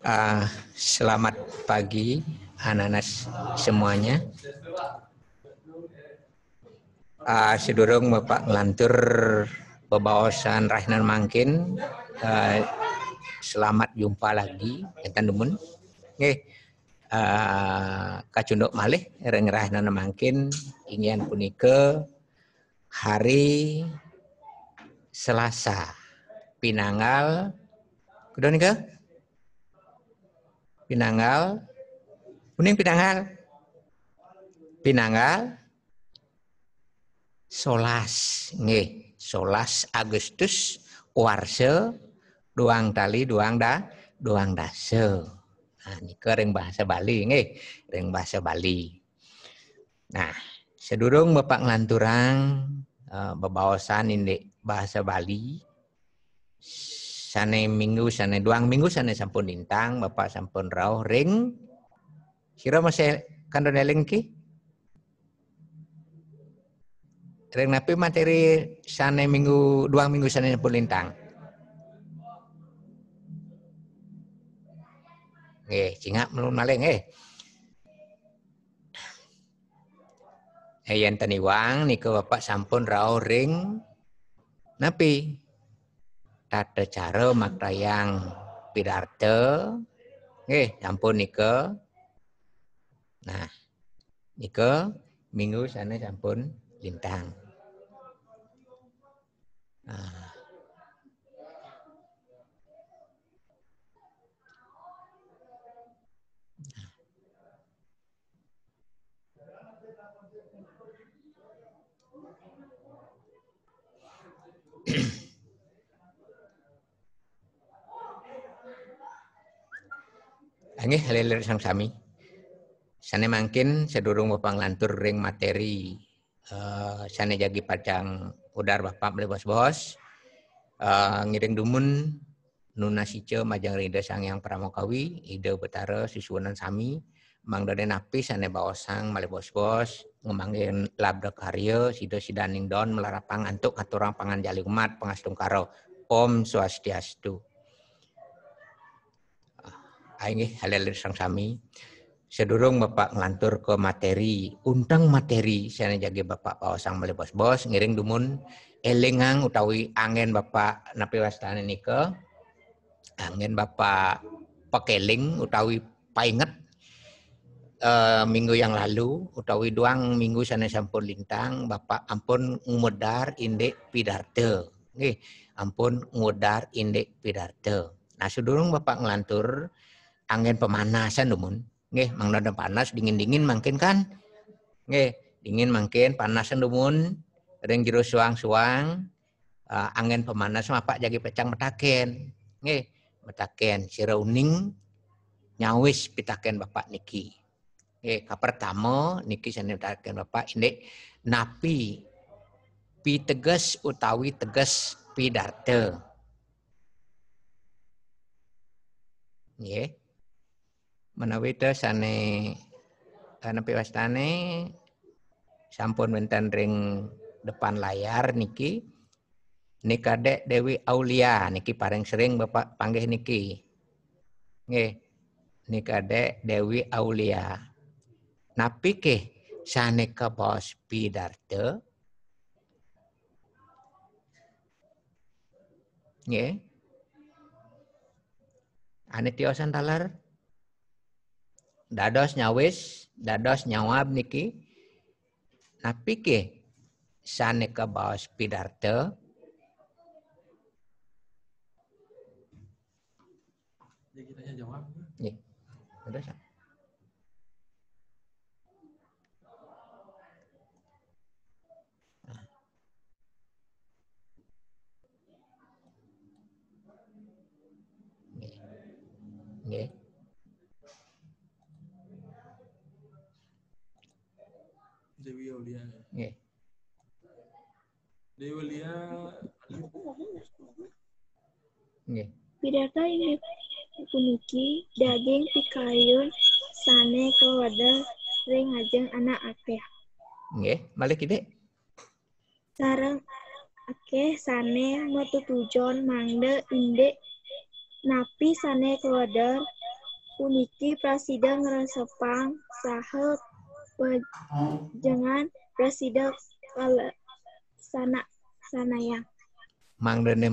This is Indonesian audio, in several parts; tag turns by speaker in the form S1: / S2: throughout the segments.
S1: Uh, selamat pagi anak-anak semuanya. Uh, sedurung Bapak ngelantur bebawasan Rahnan Mangkin. Uh, selamat jumpa lagi enten demun. Eh, Uh, kacunduk malih reng Rahnan Mangkin ingin ke hari Selasa Pinangal. Kudu Pinanggal. Kuning Pinanggal. Pinanggal. Solas. nge, solas Agustus Warse duang tali duang da duang dase. Nah, ini kering bahasa Bali nge, kering bahasa Bali. Nah, sedurung Bapak ngelanturang uh, bebawasan ini bahasa Bali sane minggu sane duang minggu sane sampun lintang bapak sampun rauh ring siro masih kandun elengki? ki ring napi materi sane minggu duang minggu sane sampun lintang eh cingak melun maling eh. Hayan taniwang niku bapak sampun rauh ring napi tata cara yang pirarte Eh, sampun nika nah nika minggu sana sampun lintang nah. Yeah. Nggih lelir sang sami. Sana mangkin sedurung bapak lantur ring materi uh, eh, sana jagi pacang udar bapak beli bos-bos eh, ngiring dumun nuna sice majang rida sang yang pramokawi ide betara sisuanan sami mang dade napi sana bawa sang male bos-bos Ngemangin labda karya sido sidaning don melarapang antuk aturang pangan jali umat pangastung karo om swastiastu aingih halelir sang sami. Sedurung Bapak ngelantur ke materi, untang materi sana jage Bapak pawasang mele bos-bos ngiring dumun elengang utawi angin Bapak napi wastane nike. Angin Bapak pekeling utawi painget Uh, minggu yang lalu utawi doang minggu sana sampun lintang bapak ampun ngudar indek pidarte nih ampun ngudar indek pidarte nah sedurung bapak ngelantur angin pemanasan mun. Nggih, mangga panas dingin-dingin mungkin kan. Nggih, dingin mungkin. panasan mun. Ring jero suang-suang uh, angin pemanas mah Pak jadi pecang metaken. Nggih, metaken sira uning nyawis pitaken Bapak niki. Nggih, ka pertama niki sami metaken Bapak ini napi pi tegas utawi tegas pi darte. Nggih menawi dosane eh, nepi wastane sampun wonten ring depan layar niki nikade Dewi Aulia niki paling sering Bapak panggil niki. Nggih. nikade Dewi Aulia. Napi ke ke bos pidarte. Nggih. Ane tiosan talar dados nyawis, dados nyawab niki. Tapi nah, ke saneka ke bawah
S2: Ya, kita jawab. Iya. Dewi Aulia. Nggih. Dewi Aulia Nggih. Pidata inggih puniki daging pikayun sane kawada ring ajeng anak akeh.
S1: Nge, malik ide.
S2: Sarang akeh sane tujuan mangde inde napi sane kawada puniki prasida ngerasepang saha jangan rasidal sana sana yang yang
S1: Mangdene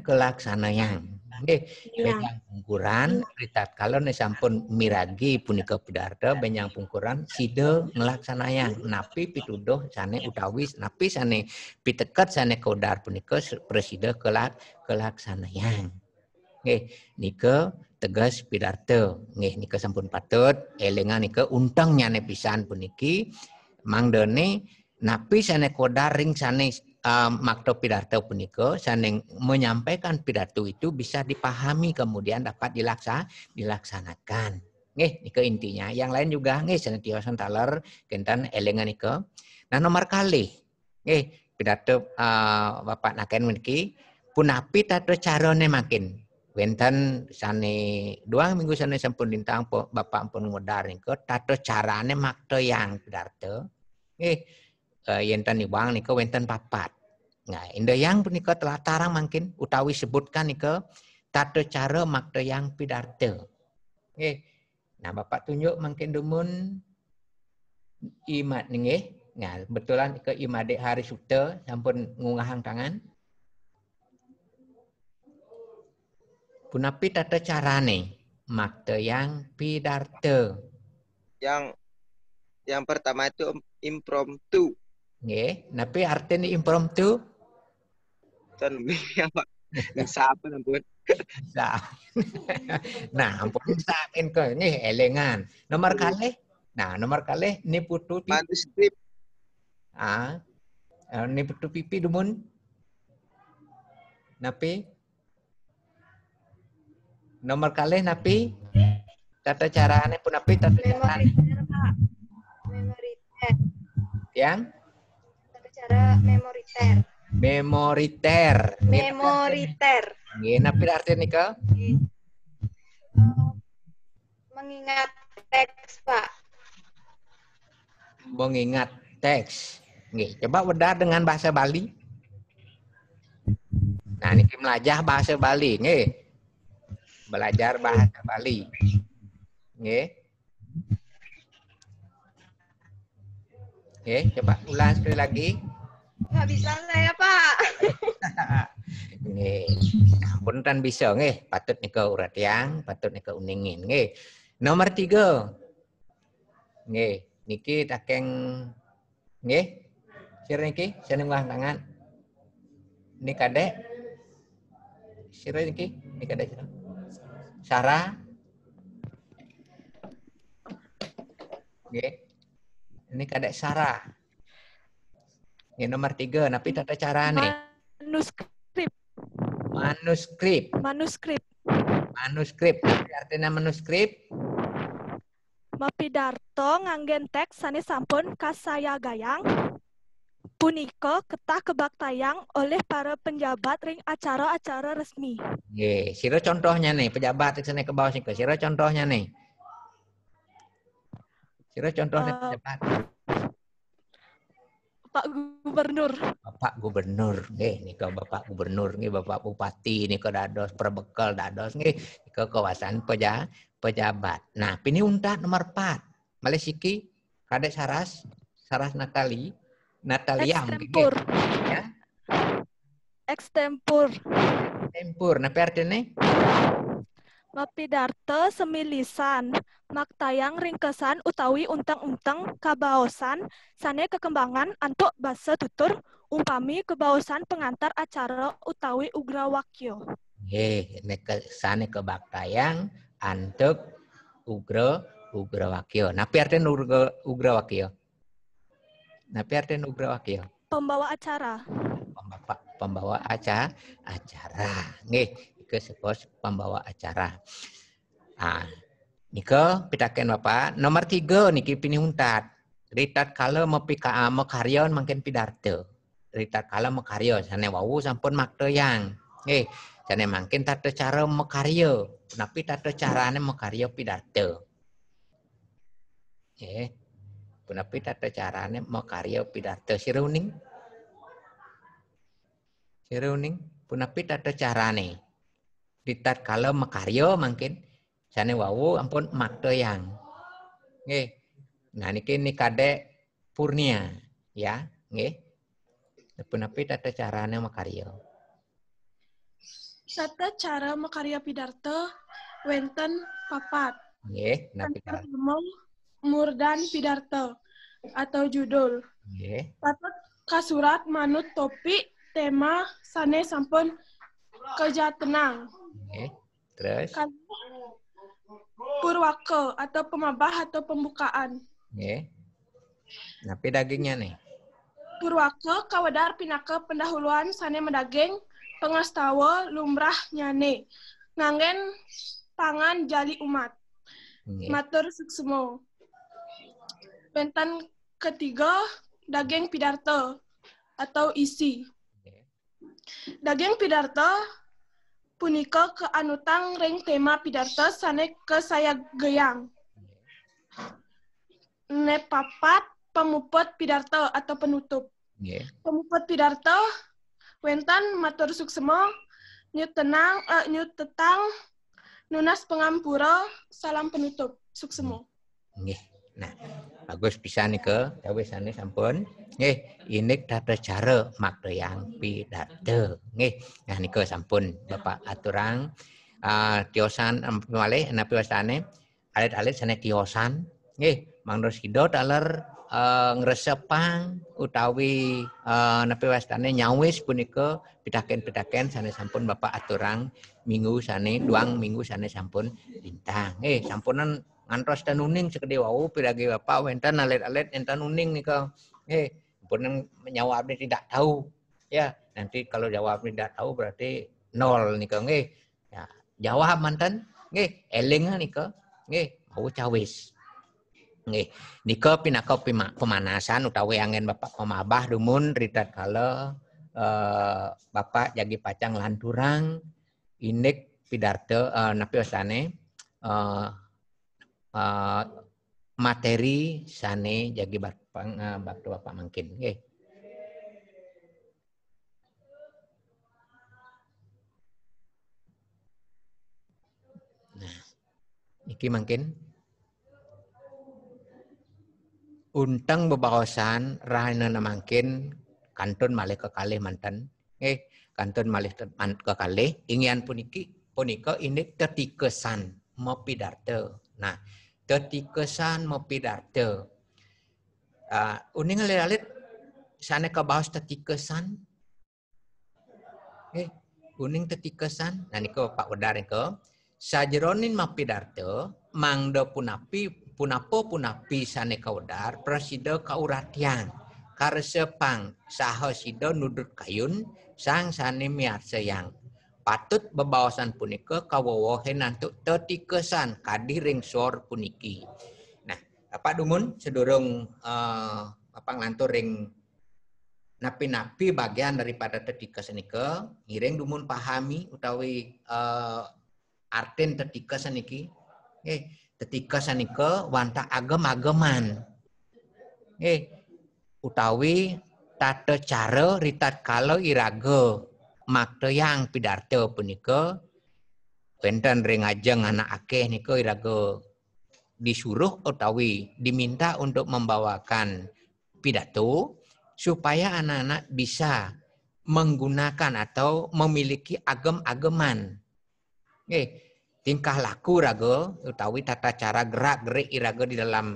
S1: kelaksana yang Nggih, benyang pungkuran ritat kalon ya sampun miragi punika pedarta benyang pungkuran sida yang napi pituduh sane utawi napi sane pitekat sane kodar punika presida kelak yang Nggih, nika tegas pidarto nih nika sampun patut elingan nika untang nyane pisan puniki mangdoni napi sane kodaring sane um, makto pidato puniko sane menyampaikan pidato itu bisa dipahami kemudian dapat dilaksa dilaksanakan nih nika intinya yang lain juga sana tiwasan taler kentan elingan nika nah nomor kali nih pidato uh, eh, Bapak Naken puniki punapi tato carone makin Wenten sani dua minggu sani sempun lintang po, bapak pun ngudar niko tato carane makto yang darto. Eh, eh yenten ni niko wenten papat. Nah, indo yang puniko telah tarang mungkin utawi sebutkan ni niko tato cara makto yang pidarto. Eh, nah bapak tunjuk mungkin demun imat nih. Nah, betulan ke imade hari sute sampun ngungahang tangan. Punapit ada carane. Makte yang pidarte. Yang yang pertama itu impromptu. Nggih, tapi artinya impromptu? Tanwi apa? Bisa apa nampun? nah, ampun bisa kok nih elengan. Nomor hmm. kali? Nah, nomor kali ni putu Manuskrip. Ah. Eh, ni putu pipi dumun. Napi? Nomor kali napi tata aneh pun napi tata cara. Memory ter, Yang?
S2: Tata cara ter. Memory ter.
S1: Ini napi artinya nika? Eh, mengingat teks, Pak. Mengingat teks. Nih coba bedah dengan bahasa Bali. Nah, ini melajah bahasa Bali, nih belajar bahasa Bali. Oke. Oke, coba ulang sekali lagi.
S2: Enggak bisa saya, Pak.
S1: nggih. Punten bisa nggih, patut nika urat yang, patut nika uningin nggih. Nomor tiga. Nggih, niki takeng nggih. Sir niki, sini wah tangan. Ini kadek. Sir niki, ini kadek Sarah? Oke. Okay. Ini kadek Sarah. Ini nomor tiga, tapi tata cara nih.
S2: Manuskrip.
S1: Manuskrip.
S2: Manuskrip.
S1: Manuskrip. Artinya manuskrip.
S2: Mapidarto nganggen teks sanes sampun kasaya gayang punika ketah tayang oleh para penjabat ring acara-acara resmi.
S1: Nggih, sira contohnya nih pejabat sini ke bawah sini. Sira contohnya nih. Sira contohnya uh, eh,
S2: pejabat. Pak Gubernur.
S1: Bapak Gubernur, nggih nika Bapak Gubernur, nggih Bapak Bupati nika dados perbekal dados nggih nika kawasan peja, pejabat. Nah, pini unta nomor 4. Malesiki kadek saras saras nakali Natalia extempur Ekstempur. ya
S2: extempur
S1: extempur napa ini?
S2: Mapidarte semilisan, maktayang ringkesan utawi unteng-unteng kabaosan, sane kekembangan antuk bahasa tutur, umpami kebaosan pengantar acara utawi ugra wakyo.
S1: ke sana ke baktayang antuk ugra ugra wakyo. Nah, artinya ugra wakyo? Nah, PRT Nugra Wakil.
S2: Pembawa acara.
S1: Pembawa, pembawa aca, acara. Nih, itu sepos pembawa acara. Ah, Niko, pitakan Bapak. Nomor tiga, niki pini huntat. Ritat kalau mau ah, mekaryon makin pidarte. Ritat kalau mekaryo, sana wau sampun makte yang. Nih, sana makin tata cara mekaryo. cara tata mau mekaryo pidarte. Eh, Puna pidato carane mau karya pidato siruning. Siruning puna pidato carane. Ditat kalau makario mungkin sana wau ampun yang nge Nah niki nikade Purnia ya, nggih. Puna pidato carane makario
S2: Sata cara makarya pidato wenten papat.
S1: Nggih, nah
S2: Murdan Pidarto atau judul. Okay. kasurat manut topi tema sane sampun kerja tenang.
S1: Okay. Terus?
S2: atau pemabah atau pembukaan.
S1: Okay. Napi dagingnya nih?
S2: Purwako kawedar pinake pendahuluan sane mendaging pengastawa lumrah nyane. ngangen pangan jali umat. Okay. Matur suksmo. Wentan ketiga daging pidarto atau isi. Daging pidarta punika keanutang ring tema pidarta sane saya geyang. ne papat pemupet pidarto atau penutup. Yeah. Pemupet pidarta wentan matur suksemo nyut tenang uh, eh, nyut tetang nunas pengampura salam penutup suksemo.
S1: Yeah. Nah, bagus bisa nih ke dawuh ya sane sampun. Nggih, cara data jare makdoyang pidate. Nggih, nah niku sampun Bapak aturang uh, ah, tiosan malih napi wastane alit-alit sane tiosan. Nggih, mangros kido taler uh, eh, ngresepang utawi uh, eh, napi wastane nyawis punika pidaken-pidaken sane sampun Bapak aturang minggu sane duang minggu sane sampun lintang. Nggih, sampunan ngantos dan uning segede wau pilagi bapa wenta alet-alet enten uning nika kau eh pun menjawabnya tidak tahu ya nanti kalau jawab jawabnya tidak tahu berarti nol nika kau eh ya, jawab mantan eh eling nika kau eh mau cawis nge eh, nika pinaka pemanasan utawa angin Bapak pemabah dumun ritat kala eh, Bapak jagi pacang lanturang inik pidarte eh, napi osane eh, Eh, materi sane jadi eh, bapak uh, bapak mungkin. Okay. Nah, iki mungkin untang bebawasan rahana namangkin kanton malih kekali mantan eh kantun malih kekali ingian puniki punika ini tertikesan mau pidarte nah tatikasan mopidarta. Ah, te uning lealit sana ke bahas kesan. Eh, uning tatikasan. Nah, ini ke Pak Udar ini ke. Sajeronin te mangda punapi, punapo punapi sana ke Udar, prasida kauratian. karesepang sahosido nudut kayun, sang sani miar seyang patut bebawasan punika kawowo henantuk tetikesan kadih ring suar puniki. Nah, Pak Dumun sedurung uh, eh, apa ring napi-napi bagian daripada tetikes nika ngiring dumun pahami utawi uh, artin tetikes niki eh tetikes nika wanta agem-ageman eh utawi tata cara ritat kalau irago makto yang pidarto punika wenten ring ajeng anak akeh niko irago disuruh otawi diminta untuk membawakan pidato supaya anak-anak bisa menggunakan atau memiliki agem-ageman. Eh, tingkah laku rago utawi tata cara gerak gerik irago di dalam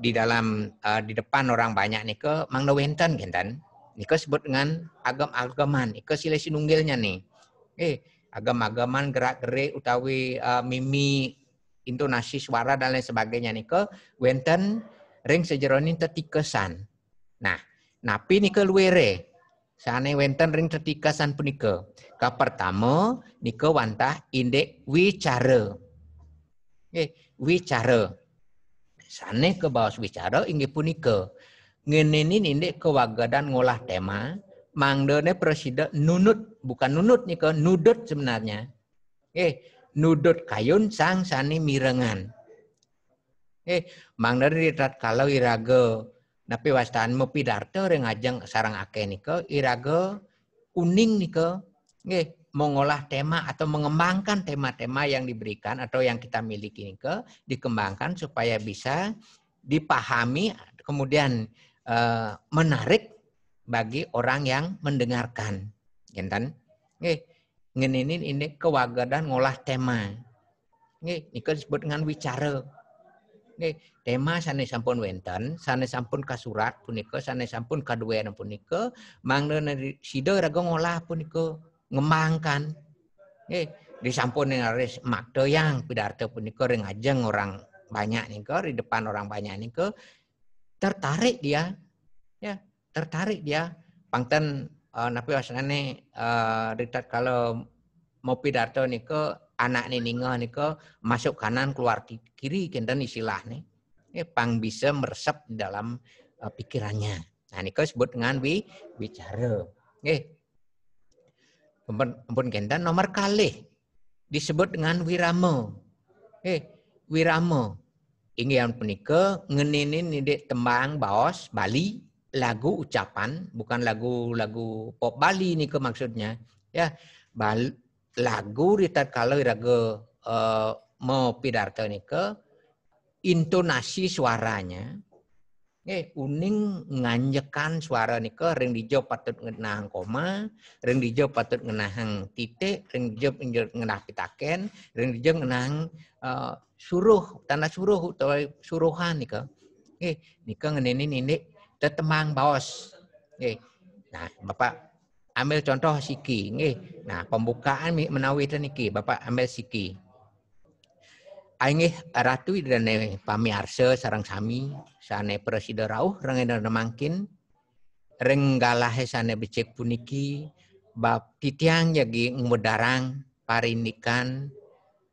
S1: di dalam uh, di depan orang banyak niko, mangno wenten genten. Niko sebut dengan agam-agaman. Niko sila sinunggilnya nih. Eh, agam-agaman gerak-gerik utawi uh, eh, mimi intonasi suara dan lain sebagainya niko wenten ring sejeronin tetikesan. Nah, napi nikel luere. Sane wenten ring tetikesan punika. Ka pertama niko wantah indek wicara. Eh, wicara. Sane ke bawah wicara inggih punika ngene ini nindek kewagadan ngolah tema mangdone presiden nunut bukan nunut nih ke nudut sebenarnya eh nudut kayun sang sani mirengan eh mangdone ditat kalau irage tapi wastaan mau darto orang ajang sarang ake nih ke irage kuning nih ke eh mengolah tema atau mengembangkan tema-tema yang diberikan atau yang kita miliki ini ke dikembangkan supaya bisa dipahami kemudian uh, menarik bagi orang yang mendengarkan. Ginten. Iya kan? Nggih, ngene ini ini kewagadan ngolah tema. Nggih, niku kan disebut dengan wicara. Nggih, tema sanes sampun wenten, sanes sampun kasurat punika, sanes sampun kaduwen punika, nadi sida raga ngolah punika ngembangkan. Nggih, disampun harus makdo yang pidarto punika ring ajeng orang banyak niku di depan orang banyak niku tertarik dia ya tertarik dia Pangten, uh, eh, napi wasanane uh, ritat kalau mau pidato ke anak nih ningo niko masuk kanan keluar kiri kenten istilah nih ya, pang bisa meresap dalam uh, pikirannya nah niko sebut dengan wi bicara Oke. Eh, ampun kenten nomor kali disebut dengan wiramo. Eh, wiramo. Ingian punika ngeninin nidik tembang baos Bali lagu ucapan bukan lagu-lagu pop Bali ke maksudnya ya bal, lagu ritar kalau lagu uh, eh, mau pidarto ke intonasi suaranya Eh, uning nganjekan suara nika ring dijawab patut ngenah koma, ring dijawab patut ngenah titik, ring dijawab ngenah pitaken, ring dijawab ngenah uh, eh, suruh, tanda suruh utawa suruhan nika. Nggih, eh, nika ngene nini tetemang bawas Eh, Nah, Bapak ambil contoh siki Eh, Nah, pembukaan menawi niki Bapak ambil siki aingih ratu dan pamiarsa sarang sami sane presiden rauh rengen mangkin renggalah sane becek puniki bab titiang jadi ngudarang parindikan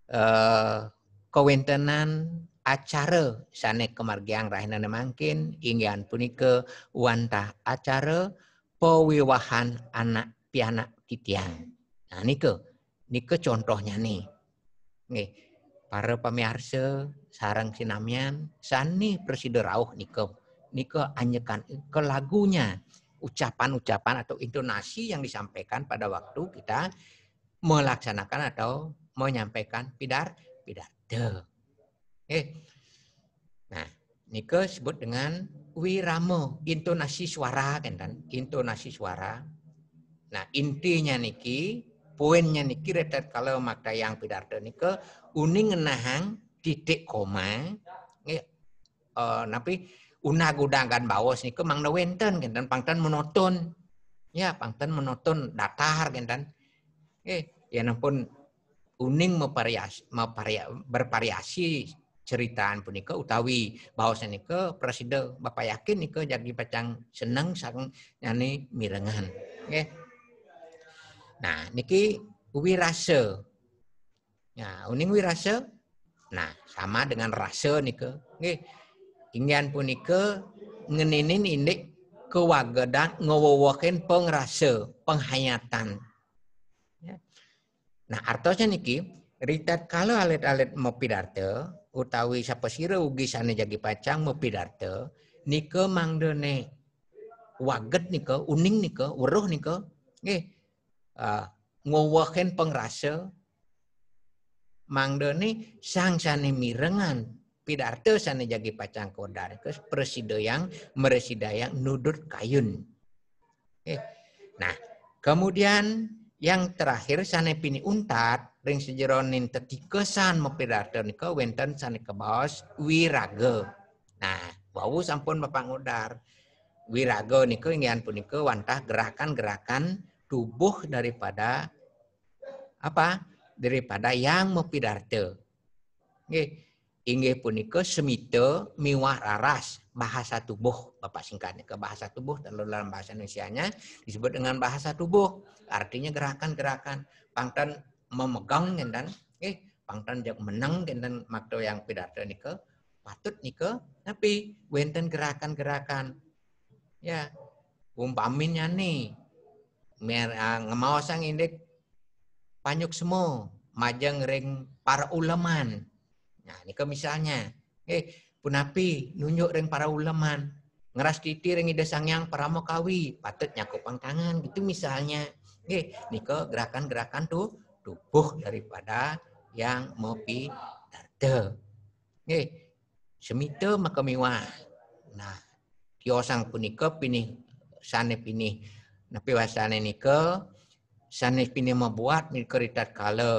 S1: eh, kewentenan acara sane kemargiang rahina mangkin ingian punike wanta acara pewiwahan anak pianak titiang nah nike nike contohnya nih nih para pemirsa sarang sinamian sani presider rauh niko niko anjekan ke lagunya ucapan-ucapan atau intonasi yang disampaikan pada waktu kita melaksanakan atau menyampaikan pidar pidato. Oke. Eh, nah, niko sebut dengan wiramo, intonasi suara kan? intonasi suara. Nah, intinya niki poinnya niki retet kalau makda yang pidarto nike uning nahang titik koma nih eh, uh, napi una gudangan bawas ke mangna wenten gendan pangten monoton ya pangten monoton datar gendan eh, ya nampun uning mepariasi, mevaria bervariasi ceritaan punika utawi bahwasanya nike presiden bapak yakin nike jadi pacang seneng sang nyani mirengan nggih Nah, niki wirase. Ya, uning wirase. Nah, sama dengan rase nike. Nggih. ingian punike ngeninin indik kewagedan ngowowokin pengrase, penghayatan. Ya. Nah, artosnya niki ritat kalau alit-alit pidarte, utawi siapa sira ugi sana jagi pacang mau pidarte, nike mangdene waget nike uning nike uruh nike nggih uh, pengrasa, ni sang sangsane mirengan pidarto sana jagi pacang kodar ke meresida yang nudut kayun. eh. Nah, kemudian yang terakhir sana pini untat ring sejeronin tetikesan pidarto niko wenten sana ke bawah wirage. Nah, bau sampun bapak ngodar. Wirago niko ingin puniko wantah gerakan-gerakan tubuh daripada apa? daripada yang mepidarta. Oke. inggih punika semite miwah raras bahasa tubuh. Bapak singkatnya ke bahasa tubuh dan dalam bahasa Indonesianya disebut dengan bahasa tubuh. Artinya gerakan-gerakan pangtan memegang dan eh pangtan jak menang dan makto yang pidarta nika patut nika tapi wenten gerakan-gerakan. Ya, umpaminya nih mer ah, ngemaosang indek panyuk semua majang ring para uleman, Nah, ini ke misalnya. Eh, punapi nunjuk ring para uleman Ngeras titi ring ide sangyang para mokawi. Patut nyakup pangkangan Gitu misalnya. Eh, ini ke gerakan-gerakan tuh tubuh daripada yang mau pi Eh, semite makamiwa. Nah, kiosang punika pinih sana pinih Napi wasane nike sanis pini membuat mikritat kala uh,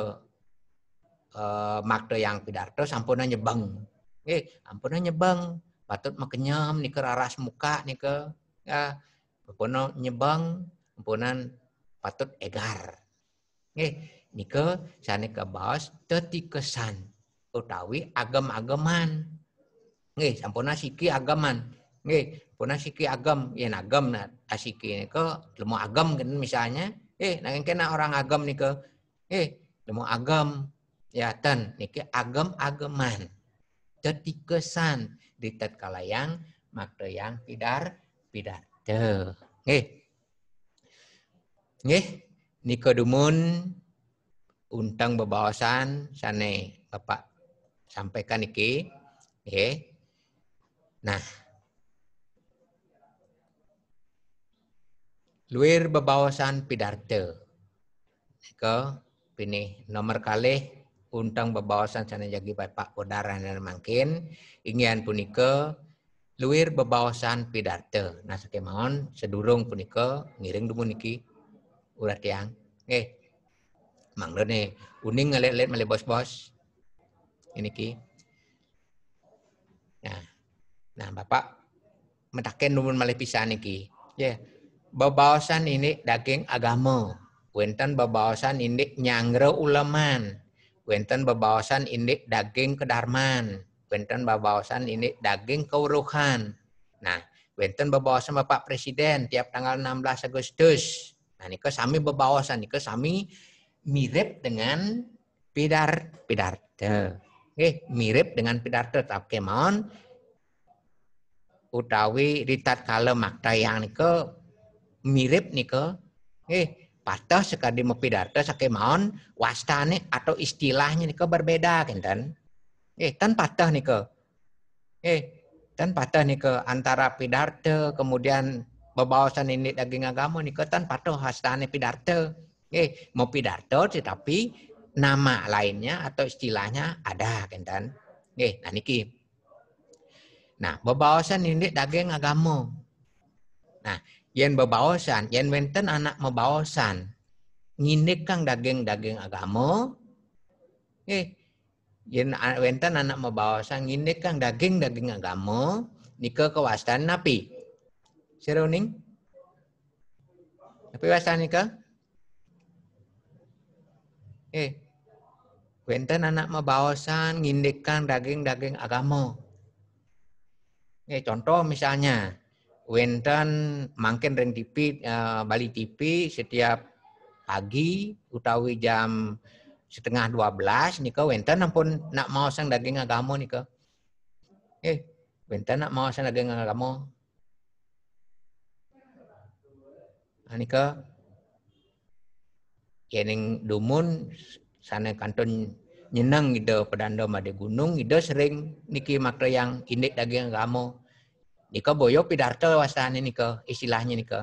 S1: eh, makto yang pidarto sampunan nyebang. Eh, ampunan nyebang, Patut makenyam nike aras muka nike. Ya, ampuna nyebang, ampunan patut egar. Eh, nike sane ke bawah teti kesan utawi agam agaman Eh, sampunan siki agaman. Eh, puna siki agam ya agam na asiki niko lemu agam kan misalnya eh nang kena orang agam niko eh lemu agam ya ten ke agam ageman jadi kesan di tatkala yang makna yang pidar pidar te eh ni niko dumun untang bebawasan sane Bapak sampaikan niki eh, nah Luir bebawasan pidarte, Ke pini nomor kali untang bebawasan sana jagi bapak udara dan makin ingian punike luir bebawasan pidarta. Nah sekemahon sedurung punike ngiring dumun niki urat yang. Eh, mang nih uning ngalek let male bos-bos. Ini ki. Nah, nah bapak metaken dumun male pisah niki. Ya, bebawasan ini daging agama. Wenten bebawasan ini nyangre ulaman. Wenten bebawasan ini daging kedarman. Wenten bebawasan ini daging keuruhan. Nah, wenten bebawasan Bapak Presiden tiap tanggal 16 Agustus. Nah, ini sami bebawasan. ini sami mirip dengan pidar pidarte. Oke, mirip dengan pidarte tapi mohon utawi ditat kalau makta yang ke mirip niko eh patah sekali sakai mohon wastane atau istilahnya niko berbeda kentan eh tan patah niko eh tan patah niko antara pidarte kemudian bebawasan ini daging agama niko tan patah wastane pidarte eh mau pidarte tetapi nama lainnya atau istilahnya ada kentan eh nah niki Nah, bebawasan ini daging agama. Nah, Yen bebaosan, yen wenten anak mebaosan. nginek kang daging-daging agama. Eh, yen wenten anak mebaosan nginek kang daging-daging agama. Nika kewastan napi. Seruning. Napi wasan nika? Eh, wenten anak mebaosan kang daging-daging agama. Eh, contoh misalnya, Wenten mangken reng TV uh, eh, Bali TV setiap pagi utawi jam setengah dua belas nih nika wenten ampun nak mau sang daging agamo nika. Eh, wenten nak mau sang daging agamo. Anika kening dumun sana kanton nyenang gitu pedando made gunung gitu sering niki makre yang indek daging agamo. Niko boyo pidarto ini niko istilahnya niko.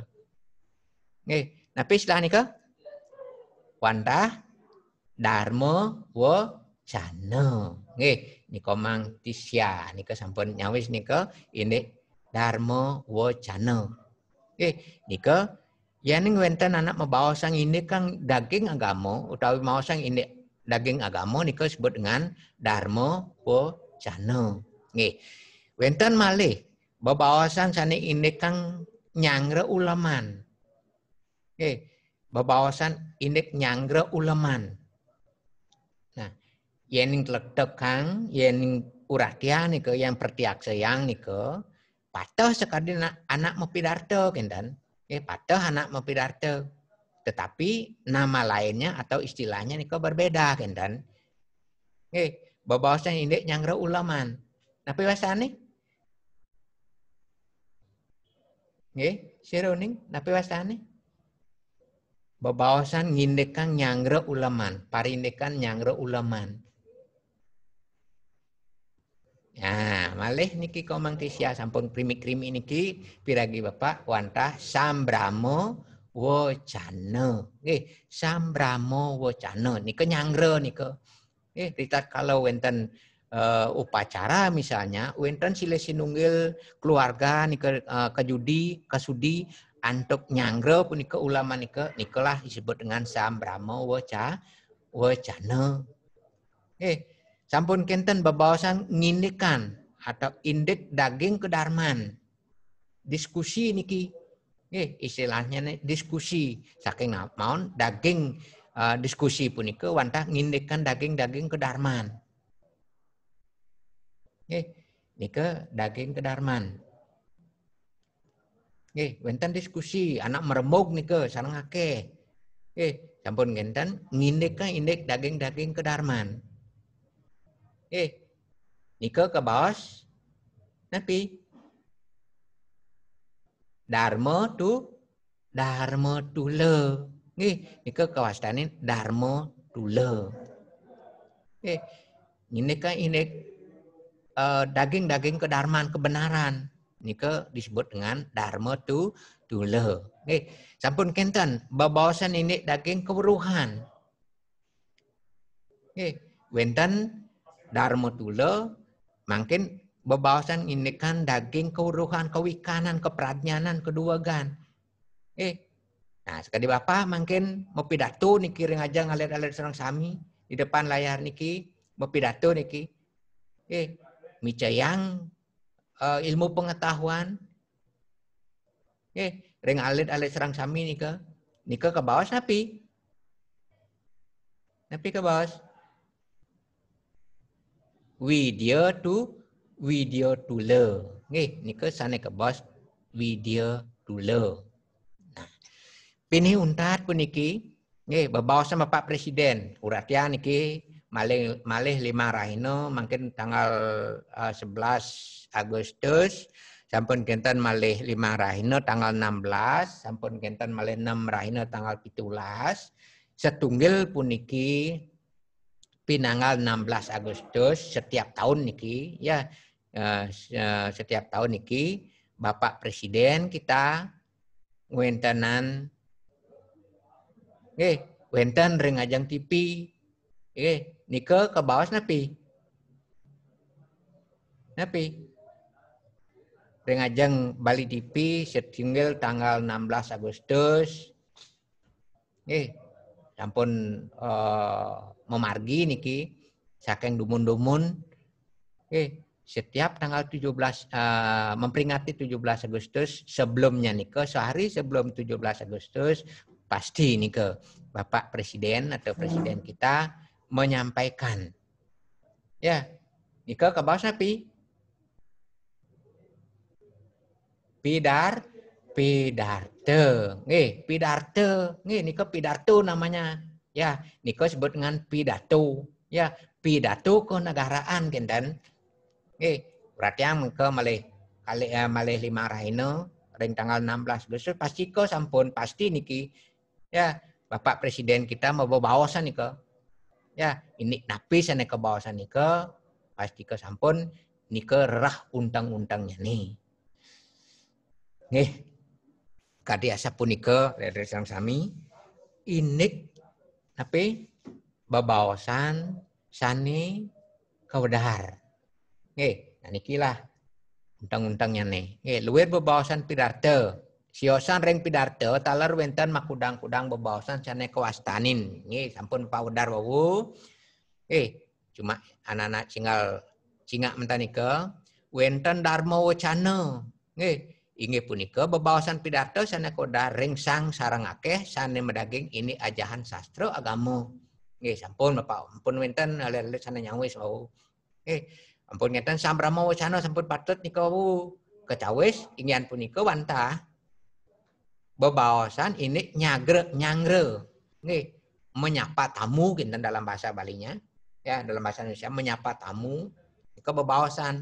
S1: nih napa istilah niko? Wanda dharma wo jana. nih niko mang tisya niko sampun nyawis niko ini dharma wo jana. nih niko neng ngwenten anak membawa sang ini kang daging agamo utawi mau sang ini daging agamo niko sebut dengan dharma wo jana. nih Wenten malih babawasan sani ini kang nyangre ulaman. Oke, okay. babawasan ini nyangre ulaman. Nah, yening teledek kang, yening urah dia nike, yang pertiak sayang nike, patah sekali anak, mau pidarto kendan. Oke, okay. anak anak pidarto, Tetapi nama lainnya atau istilahnya nike berbeda kendan. Oke, okay. babawasan ini nyangre ulaman. Nah, piwasan nih, Nggih, sira ning nape wasane? Babawasan ngindekan nyangre ulaman, parindekan nyangre ulaman. Ya, malih niki komang tisia sampun krimi-krimi niki piragi Bapak wantah sambramo wocano. Nggih, sambramo wocano niko nyangre niko. Nggih, ritat kalau wenten uh, upacara misalnya wenten sile sinunggil keluarga nike uh, kejudi kasudi antuk nyangre ke ulama nike nikelah disebut dengan sambrama waca wacana eh sampun kenten babawasan ngindikan atau indik daging kedarman diskusi niki eh istilahnya nih diskusi saking maun daging uh, diskusi ke wanta ngindikan daging-daging kedarman nggih nika daging ke kedarman nggih wentan diskusi anak meremog nike sanengake nggih sampun ngenten ngindek ka indek daging-daging ke kedarman nggih Nika ke bos napi dharma tu dharma tule nggih nike kawastanin dharma tule nggih ngindek kan indek Eh, daging-daging kedarman kebenaran nika disebut dengan dharma tu tule okay. sampun kenten babawasan ini daging keburuhan okay. wenten dharma tule mungkin babawasan ini kan daging keuruhan, kewikanan, keperadnyanan, keduagan. Eh, nah sekali bapak mungkin mau pidato niki ring aja ngalir-alir serang sami di depan layar niki mau pidato niki. Eh, micayang uh, eh, ilmu pengetahuan. Oke, ring alit alit serang sami nika. Nika ke bawah napi. Napi ke bawah. Video tu video tu le. Nggih, nika sana ke bawah video tu le. Nah, pini untat puniki nggih sama pak Presiden. Urat ya niki malih malih lima rahino mungkin tanggal uh, eh, 11 Agustus sampun kenten malih lima rahino tanggal 16 sampun kenten malih enam rahino tanggal pitulas setunggil puniki pinanggal 16 Agustus setiap tahun niki ya uh, setiap tahun niki Bapak Presiden kita wentenan eh wenten ring ajang TV eh nikel ke bawah napi, napi. ringajeng Bali TV setinggal tanggal 16 Agustus. Eh, sampun ya uh, eh, memargi niki saking dumun-dumun. Eh, setiap tanggal 17 uh, eh, memperingati 17 Agustus sebelumnya nike sehari sebelum 17 Agustus pasti nike Bapak Presiden atau presiden hmm. kita menyampaikan. Ya, Ika ke bahasa pi. Pidar, pidarte. nih pidarte. nih, nika pidarto namanya. Ya, nika sebut dengan pidato. Ya, pidato ke negaraan kenten. nih berarti yang ke malih kali ya malih lima raino ring tanggal 16 Agustus pasti ke sampun pasti niki. Ya, Bapak Presiden kita mau bawa bawasan nika ya ini tapi sana ya ke bawah sana ke pasti ke sampun nike rah undang-undangnya nih nih kadi asap pun ke dari sang sami ini tapi babawasan sani kawedahar nih nah nikilah undang-undangnya nih nih luwir babawasan pirarte siosan reng pidarto taler wenten makudang-kudang bebawasan sana kewastanin. Ini sampun paudar wawu. Eh, cuma anak-anak tinggal cingak ke, Wenten dharma wacana. Nggih, ini punika bebawasan pidarto sana koda sang sarang akeh sana medaging ini ajahan sastra agama. Nggih, sampun Bapak. Ampun wenten lelet sana nyawis wau. eh, ampun ngeten sambrama wacana sampun patut nika wau. Kecawis ingin punika wantah bebawasan ini nyagre nyangre nih menyapa tamu gitu dalam bahasa Balinya ya dalam bahasa Indonesia menyapa tamu ke bebawasan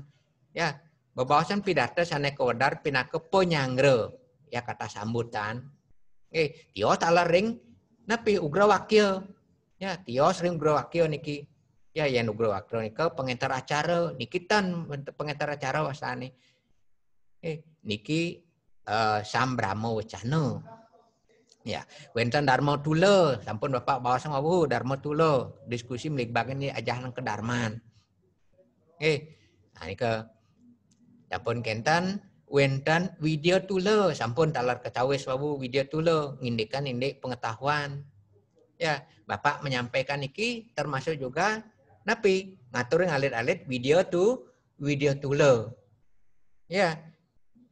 S1: ya bebawasan sana ke wedar pina ke penyangre ya kata sambutan nih tio ring napi ugra wakil ya tio sering ugra wakil niki ya yang ugra wakil niki pengantar acara nikitan pengantar acara wasane eh niki Eh, Sambramo Brahmo Wacana. Ya, wenten Dharma Tula, sampun Bapak bawa sama Bu Dharma Tula, diskusi melibatkan ini ajahan ke Darman. Eh, nah, ke sampun kenten wenten video Tula, sampun talar ketahui wawu video Tula, ngindikan indik pengetahuan. Ya, Bapak menyampaikan iki termasuk juga napi ngatur ngalir-alir video tu video Tula. Ya,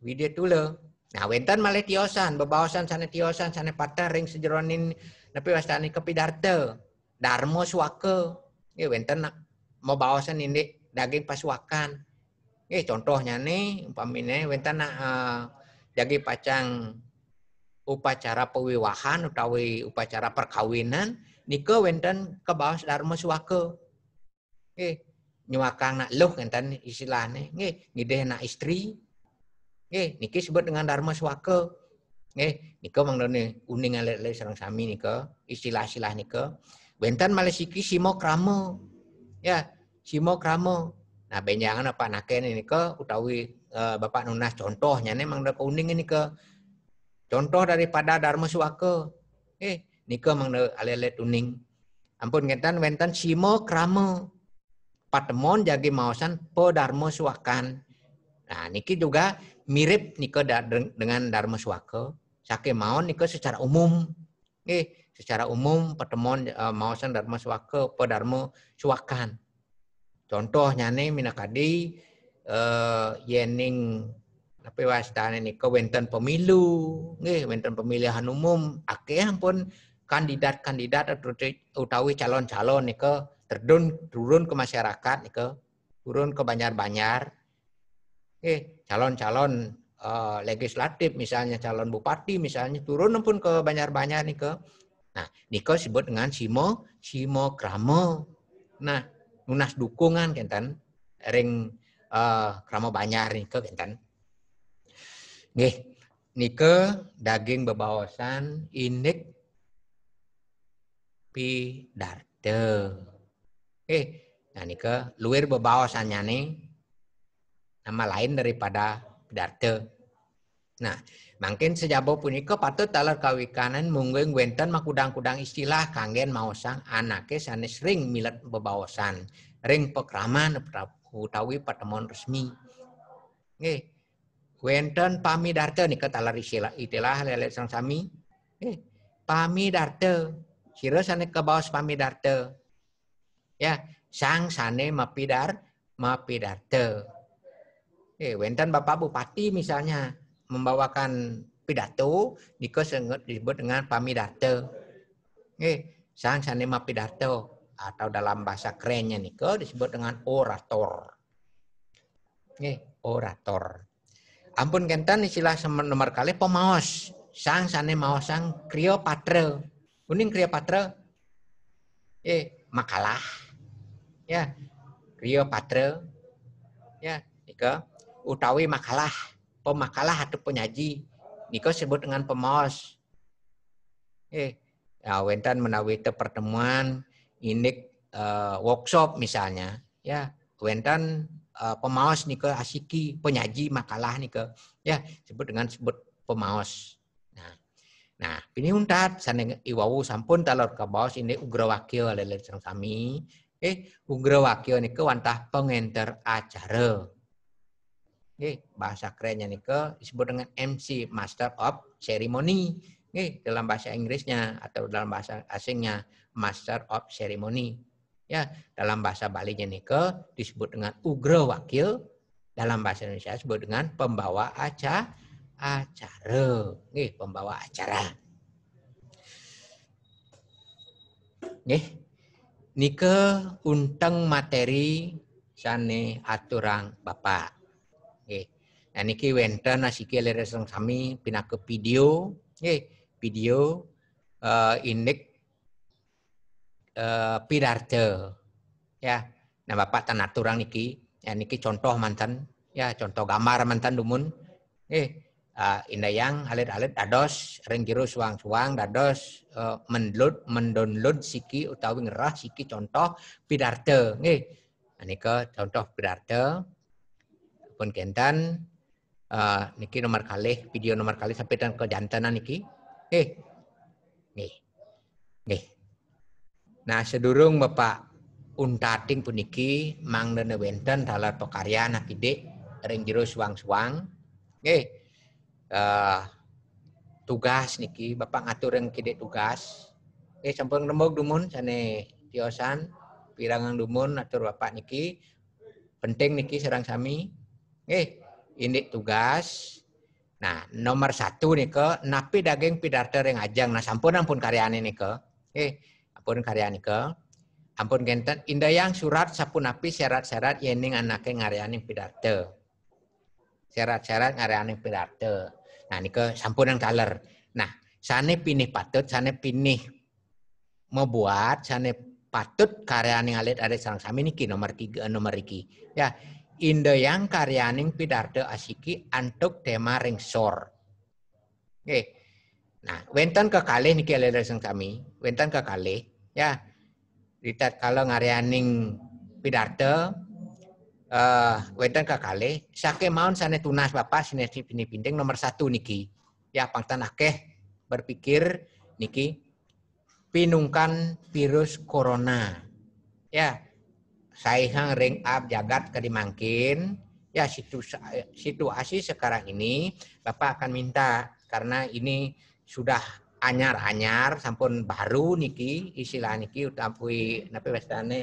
S1: video Tula Nah, wentan malah tiosan, bebawasan sana tiosan, sana patah ring sejeronin tapi nepi kepi darte, Darmo suake. Ya, eh, wentan nak mau bawasan ini daging pasuakan. Ya, eh, contohnya nih, umpamine wentan nak uh, daging pacang upacara pewiwahan utawi upacara perkawinan nika wenten ke bawah dharma suaka. Ya, nyuakang nak loh wentan istilahnya, ya, ngideh nak istri, Eh, niki sebut dengan dharma swaka. niko eh, niko mangdone uning alit-alit serang sami niko istilah-istilah niko Wenten malesiki siki simo krama. Ya, simo krama. Nah, benjangan apa naken niko utawi uh, Bapak Nunas contohnya nih kuning ini ke Contoh daripada dharma swaka. Eh, niko mangdone alit-alit uning. Ampun bentan wenten simo krama. Patemon jagi po Dharma suakan. Nah, niki juga mirip niko dengan Dharma Swaka. Sake mau niko secara umum. nih eh, secara umum pertemuan uh, eh, maosan Dharma Swaka pada Dharma Swakan. Contoh nyane minakadi uh, yening tapi ya, wastane ke wenten pemilu, nih wenten pemilihan umum akeh pun kandidat-kandidat utawi calon-calon ke terdun turun ke masyarakat ke turun ke banjar-banjar eh calon-calon uh, legislatif misalnya calon bupati misalnya turun pun ke banjar banyak nih ke nah niko sebut dengan simo simo kramo nah nunas dukungan kentan ring uh, kramo banyak nih ke kenten nih nike daging bebawasan inik pi darte eh nah nike luir bebawasannya nih nama lain daripada darte. Nah, mungkin sejabo puniko patut talar kawikanan mungguin wenten makudang-kudang istilah kangen mausang anake sana sering milat bebawasan, ring pekraman utawi pertemuan resmi. Nge, Wenten pami darte nih talar istilah itilah lele sang sami. Nge, Pami darte. kira sana kebawas pami darte. Ya, sang sana mapidar mapidarte eh, wenten Bapak Bupati misalnya membawakan pidato niko disebut dengan pamidato. Eh, sang sanema pidato atau dalam bahasa kerennya niko disebut dengan orator. Eh, orator. Ampun kentan istilah nomor kali pemaos. Sang sane maos sang krio patre. kuning krio patre. Eh, makalah. Ya, krio patre. Ya, niko utawi makalah pemakalah atau penyaji niko sebut dengan pemaos eh ya wentan menawi te pertemuan ini uh, eh, workshop misalnya ya wentan uh, eh, pemaos niko asiki penyaji makalah niko ya sebut dengan sebut pemaos nah nah ini untat sana iwawu sampun talor bawah ini ugra wakil oleh sang sami eh ugra wakil niko wantah pengenter acara Oke, bahasa kerennya nih ke disebut dengan MC, Master of Ceremony. Oke, dalam bahasa Inggrisnya atau dalam bahasa asingnya Master of Ceremony. Ya, dalam bahasa Bali nih ke disebut dengan Ugra Wakil, dalam bahasa Indonesia disebut dengan pembawa acara acara. nih pembawa acara. nih ke unteng materi sane aturang Bapak niki nasi asikele reseng sami pinake video nggih video uh, eh, indek uh, eh, pirarte ya nah bapak turang niki ya niki contoh mantan ya contoh gambar mantan dumun eh ah, uh, yang halit-halit dados ringkiru suang-suang dados eh, uh, mendownload mendownload siki utawi ngerah siki contoh pidarte nggih nah, nika contoh pidarte pun kentan Ah, niki nomor kali video nomor kali sampai dengan ke jantana niki eh nih nih nah sedurung bapak untating Niki mang dene wenten dalar pekarya nak ide ring jero suang-suang eh ah, tugas niki bapak ngatur yang kide tugas eh sampun rembug dumun sana tiosan pirangan dumun atur bapak niki penting niki serang sami eh ini tugas. Nah, nomor satu nih ke napi daging pidarter yang ajang. Nah, sampun ampun karyani ini ke. Eh, ampun karyani ke. Ampun genten indah yang surat sapu napi syarat-syarat yening anaknya ngaryaan yang pidarte. Syarat-syarat ngaryaan pidarte. Nah, ini ke sampun yang kaler. Nah, sana pinih patut, sana pinih membuat, sana patut karyani alit ada sarang sami ke nomor tiga nomor iki. Ya, yang karyaning pidarda asiki antuk tema sore. Oke. Okay. Nah, ke kali niki lelasan kami, ke kali, ya. Ritat kalau ngaryaning pidarte, eh uh, wenten kekalih sake maun sana tunas bapak sinergi bini pinding nomor satu niki. Ya pangtan akeh berpikir niki pinungkan virus corona. Ya, saya hang ring up jagat dimangkin ya situasi sekarang ini Bapak akan minta karena ini sudah anyar-anyar sampun baru niki istilah niki utawi napi westane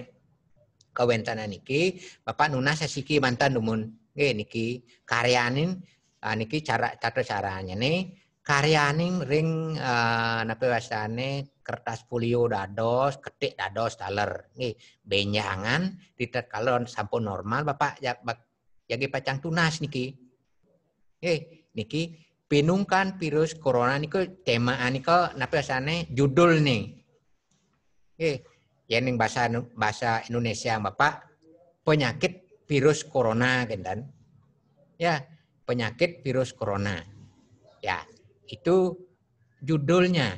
S1: kawentana niki Bapak nuna sesiki mantan dumun niki karyanin ah, niki cara cara caranya nih karyaning ring uh, eh, nape wasane kertas folio dados ketik dados daler nih benyangan tidak kalau sampun normal bapak ya bak, jadi pacang tunas niki nggih niki pinungkan virus corona niku tema niku nape wasane judul nih nih ya ning bahasa bahasa Indonesia bapak penyakit virus corona gendan ya penyakit virus corona ya itu judulnya.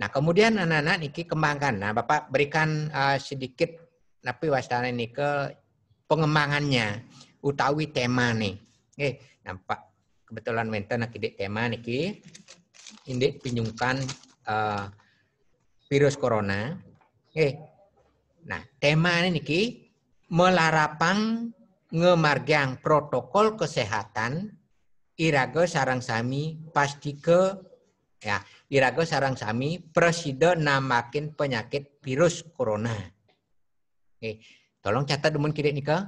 S1: Nah, kemudian anak-anak niki kembangkan. Nah, Bapak berikan uh, sedikit tapi wastana ini ke pengembangannya utawi tema nih. Eh nampak kebetulan wenten nak tema niki. Ini pinjungkan uh, eh, virus corona. Eh Nah, tema ini niki melarapang ngemargang protokol kesehatan irago sarang sami pasti ke ya irago sarang sami presido namakin penyakit virus corona. Oke, eh, tolong catat demun kidik nika.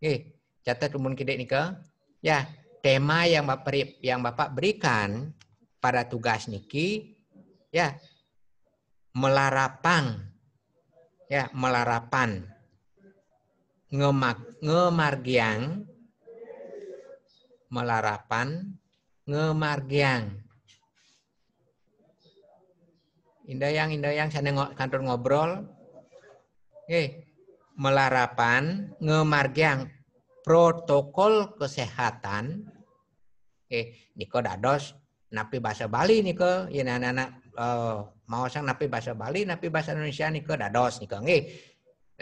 S1: Oke, eh, catat demun kidik nika. Ya, tema yang Bapak yang Bapak berikan pada tugas niki ya melarapang ya melarapan ngemak ngemargiang melarapan ngemargiang. indah yang yang saya sana kantor ngobrol. Oke, eh, melarapan ngemargiang protokol kesehatan. Oke, eh, niko dados napi bahasa Bali niko, ya anak-anak eh, mau sang napi bahasa Bali, napi bahasa Indonesia niko dados niko. Oke,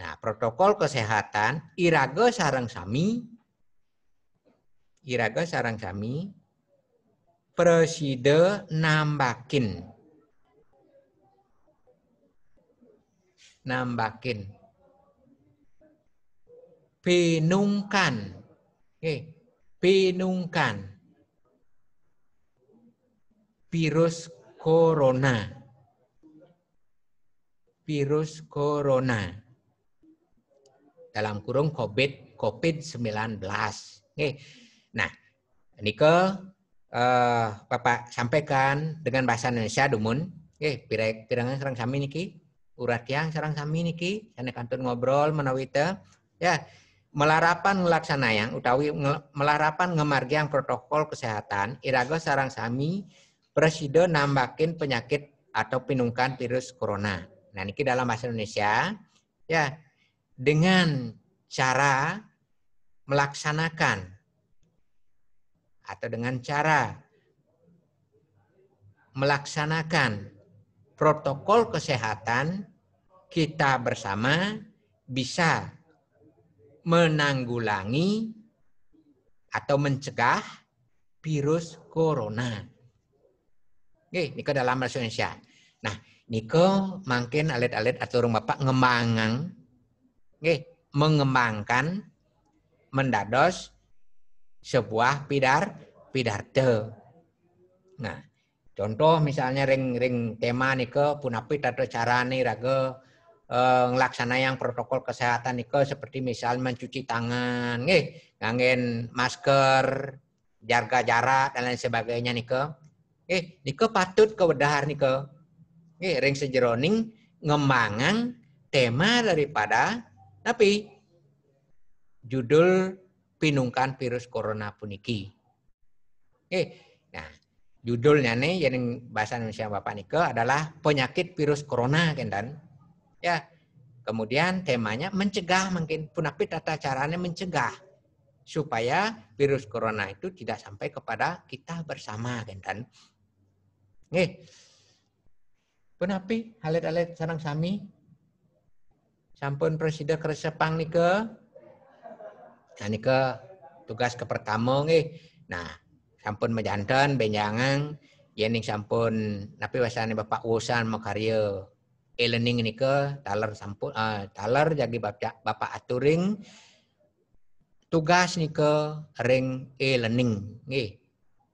S1: nah protokol kesehatan irago sarang sami Iraga sarang kami preside nambakin. Nambakin. Pinungkan. Oke, eh, pinungkan. Virus corona. Virus corona. Dalam kurung COVID COVID-19. Oke, Nah, Niko, eh, Bapak sampaikan dengan bahasa Indonesia dumun. Eh, pirek pirangan sarang sami niki, urat yang serang sami niki, sana kantun ngobrol menawi Ya, melarapan yang utawi melarapan ngemargi yang protokol kesehatan irago sarang sami presido nambakin penyakit atau pinungkan virus corona. Nah, niki dalam bahasa Indonesia ya dengan cara melaksanakan atau dengan cara melaksanakan protokol kesehatan kita bersama bisa menanggulangi atau mencegah virus corona. Oke, niko dalam bahasa Indonesia. Nah, niko alat-alat atau rumah bapak ngemangang, oke, mengembangkan mendados sebuah pidar pidarte. Nah, contoh misalnya ring-ring tema nih ke punapi tata cara nih raga eh, yang protokol kesehatan nih ke seperti misal mencuci tangan, nih ngangen masker, jaga jarak dan lain sebagainya nih ke. Eh, nih ke patut ke wedahar nih ke. nih ring sejeroning ngembangan tema daripada tapi judul pinungkan virus corona puniki. Oke, eh, nah judulnya nih yang bahasa Indonesia Bapak Nike adalah penyakit virus corona kan Ya, kemudian temanya mencegah mungkin Punapi tata caranya mencegah supaya virus corona itu tidak sampai kepada kita bersama kan Nih, eh, punapi halet-halet sarang sami sampun presiden keresepang ke. Nah ke tugas ke pertama nih Nah, sampun menjantan benjangan yening sampun tapi wasane Bapak Wosan makarya e-learning ke taler sampun uh, taler jadi Bapak Bapak aturing tugas ke ring e-learning nih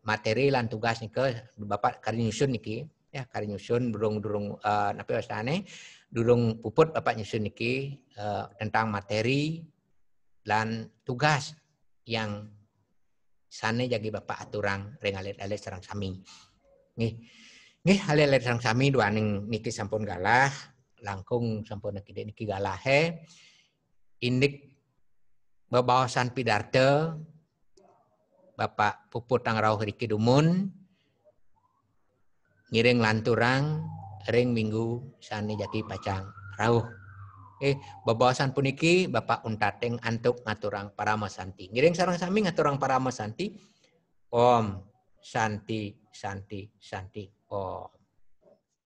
S1: Materi lan tugas nih ke Bapak kari nyusun niki ya kari nyusun durung durung uh, eh, napi wasane durung puput Bapak nyusun niki uh, tentang materi lan tugas yang sana jadi bapak aturang reng alit-alit sarang sami. Nih, nih alit-alit serang sami dua neng niki sampun galah, langkung sampun niki niki galah he. Indik babawasan pidarte Bapak Puput Tangrauh Riki Dumun ngiring lanturang ring minggu sana jadi pacang rauh eh babawasan puniki Bapak untateng antuk ngaturang masanti Ngiring sarang sami ngaturang masanti Om Santi Santi Santi. Om. Oh.